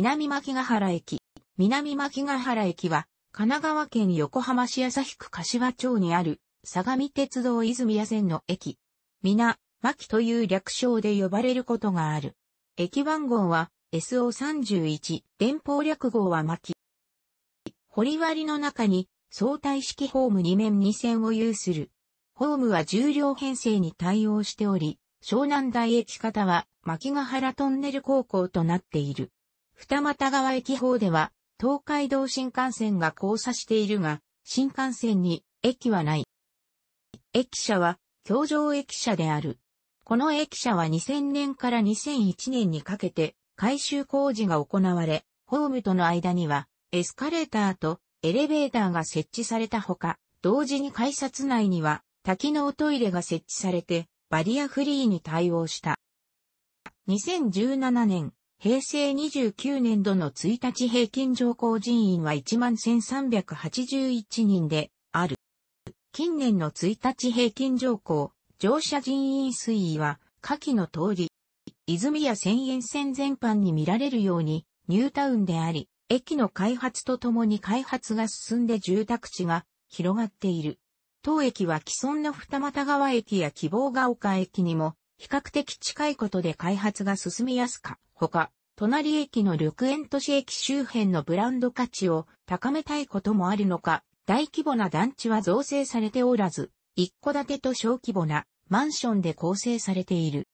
南牧ヶ原駅。南牧ヶ原駅は、神奈川県横浜市旭区柏町にある、相模鉄道泉谷線の駅。皆、牧という略称で呼ばれることがある。駅番号は、SO31、電報略号は牧。堀割の中に、相対式ホーム2面2線を有する。ホームは重量編成に対応しており、湘南台駅方は、牧ヶ原トンネル高校となっている。二俣川駅方では、東海道新幹線が交差しているが、新幹線に駅はない。駅舎は、京上駅舎である。この駅舎は2000年から2001年にかけて改修工事が行われ、ホームとの間にはエスカレーターとエレベーターが設置されたほか、同時に改札内には多機能トイレが設置されてバリアフリーに対応した。2017年、平成29年度の1日平均上降人員は11,381人である。近年の1日平均上降、乗車人員推移は、下記の通り、泉や千円線全般に見られるように、ニュータウンであり、駅の開発とともに開発が進んで住宅地が広がっている。当駅は既存の二俣川駅や希望が丘駅にも比較的近いことで開発が進みやすか、ほか、隣駅の緑園都市駅周辺のブランド価値を高めたいこともあるのか、大規模な団地は造成されておらず、一戸建てと小規模なマンションで構成されている。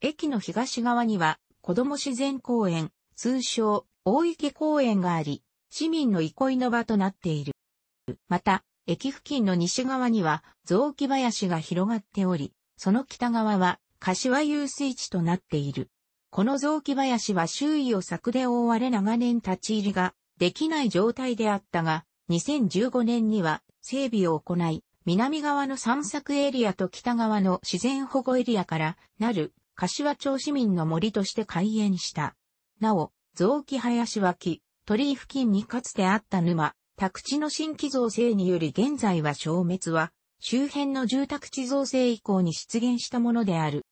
駅の東側には、子供自然公園、通称、大池公園があり、市民の憩いの場となっている。また、駅付近の西側には、雑木林が広がっており、その北側は柏遊水地となっている。この雑木林は周囲を柵で覆われ長年立ち入りができない状態であったが、2015年には整備を行い、南側の散策エリアと北側の自然保護エリアからなる柏町市民の森として開園した。なお、雑木林脇、鳥居付近にかつてあった沼、宅地の新規造成により現在は消滅は周辺の住宅地造成以降に出現したものである。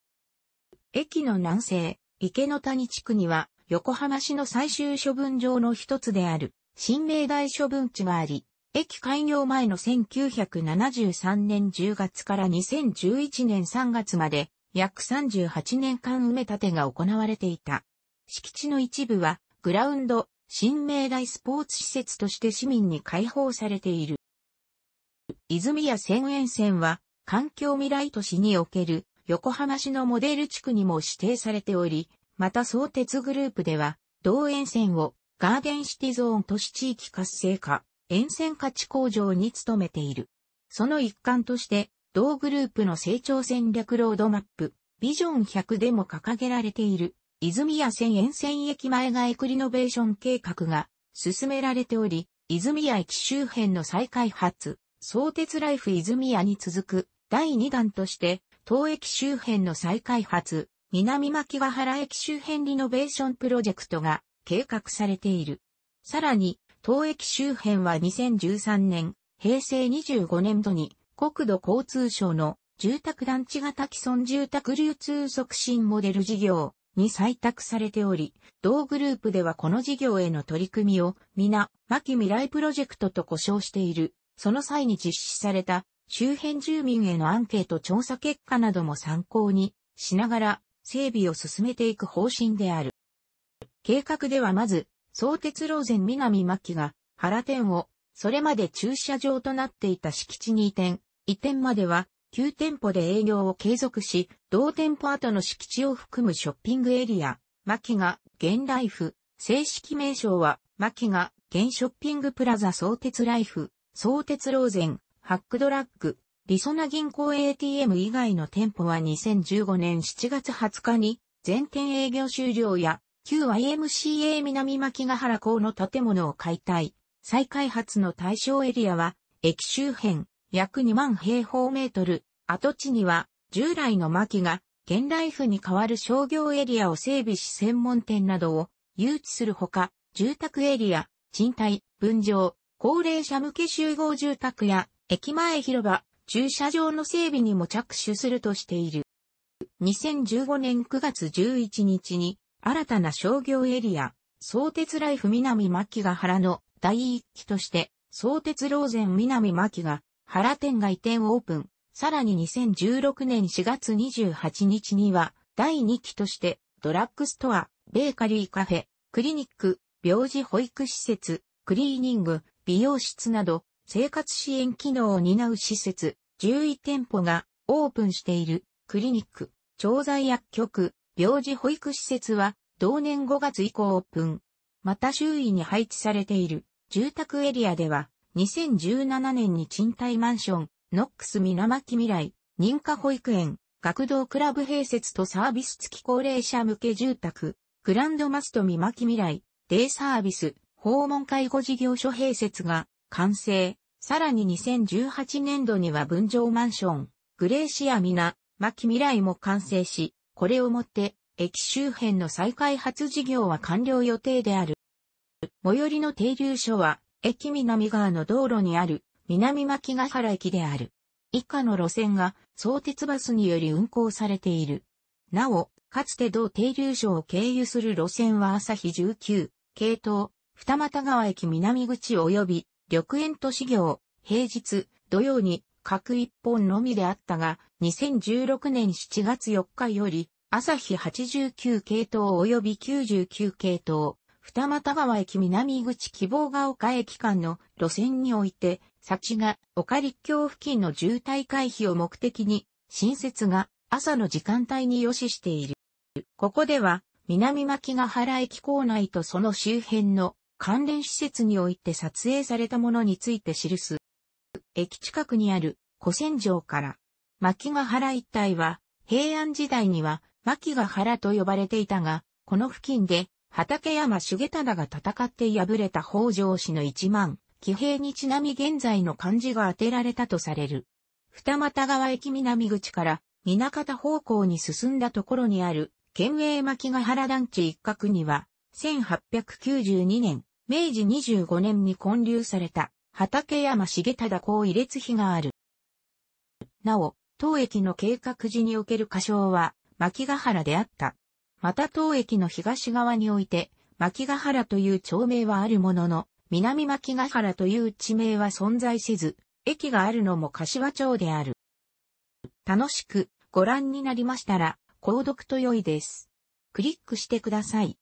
駅の南西、池の谷地区には、横浜市の最終処分場の一つである、新明大処分地があり、駅開業前の1973年10月から2011年3月まで、約38年間埋め立てが行われていた。敷地の一部は、グラウンド、新明大スポーツ施設として市民に開放されている。泉谷線沿線は、環境未来都市における横浜市のモデル地区にも指定されており、また相鉄グループでは、同沿線をガーデンシティゾーン都市地域活性化、沿線価値向上に努めている。その一環として、同グループの成長戦略ロードマップ、ビジョン100でも掲げられている、泉谷線沿線駅前エクリノベーション計画が進められており、泉谷駅周辺の再開発、相鉄ライフ泉屋に続く第2弾として、当駅周辺の再開発、南牧ヶ原駅周辺リノベーションプロジェクトが計画されている。さらに、当駅周辺は2013年、平成25年度に国土交通省の住宅団地型既存住宅流通促進モデル事業に採択されており、同グループではこの事業への取り組みを皆、牧未来プロジェクトと呼称している。その際に実施された周辺住民へのアンケート調査結果なども参考にしながら整備を進めていく方針である。計画ではまず、相鉄路前南牧が原店をそれまで駐車場となっていた敷地に移転、移転までは旧店舗で営業を継続し、同店舗後の敷地を含むショッピングエリア、牧が現ライフ、正式名称は牧が現ショッピングプラザ相鉄ライフ総鉄ローゼン、ハックドラッグ、りそな銀行 ATM 以外の店舗は2015年7月20日に全店営業終了や旧 YMCA 南牧ヶ原港の建物を解体。再開発の対象エリアは駅周辺約2万平方メートル。跡地には従来の牧が現代府に代わる商業エリアを整備し専門店などを誘致するほか、住宅エリア、賃貸、分譲、高齢者向け集合住宅や駅前広場、駐車場の整備にも着手するとしている。2015年9月11日に新たな商業エリア、相鉄ライフ南牧ヶ原の第一期として、相鉄ローゼン南牧ヶ原店が移転オープン。さらに2016年4月28日には、第2期として、ドラッグストア、ベーカリーカフェ、クリニック、病児保育施設、クリーニング、美容室など生活支援機能を担う施設11店舗がオープンしているクリニック、調剤薬局、病児保育施設は同年5月以降オープン。また周囲に配置されている住宅エリアでは2017年に賃貸マンション、ノックス水巻未来、認可保育園、学童クラブ併設とサービス付き高齢者向け住宅、グランドマスト水巻未来、デイサービス、訪問介護事業所併設が完成。さらに2018年度には分譲マンション、グレーシアミナ、牧未来も完成し、これをもって、駅周辺の再開発事業は完了予定である。最寄りの停留所は、駅南側の道路にある、南牧ヶ原駅である。以下の路線が、相鉄バスにより運行されている。なお、かつて同停留所を経由する路線は朝日19、系統、二俣川駅南口及び緑園都市業、平日、土曜に各一本のみであったが、2016年7月4日より、朝日89系統及び99系統、二俣川駅南口希望が丘駅間の路線において、先が丘立橋付近の渋滞回避を目的に、新設が朝の時間帯に予示している。ここでは、南牧ヶ原駅構内とその周辺の関連施設において撮影されたものについて記す。駅近くにある古戦場から、牧ヶ原一帯は、平安時代には牧ヶ原と呼ばれていたが、この付近で畠山重忠が戦って敗れた北条氏の一万、騎兵にちなみ現在の漢字が当てられたとされる。二俣川駅南口から南方方向に進んだところにある、県営牧ヶ原団地一角には、1892年、明治25年に建立された、畠山重忠公位列碑がある。なお、当駅の計画時における仮称は、牧ヶ原であった。また当駅の東側において、牧ヶ原という町名はあるものの、南牧ヶ原という地名は存在せず、駅があるのも柏町である。楽しくご覧になりましたら、購読と良いです。クリックしてください。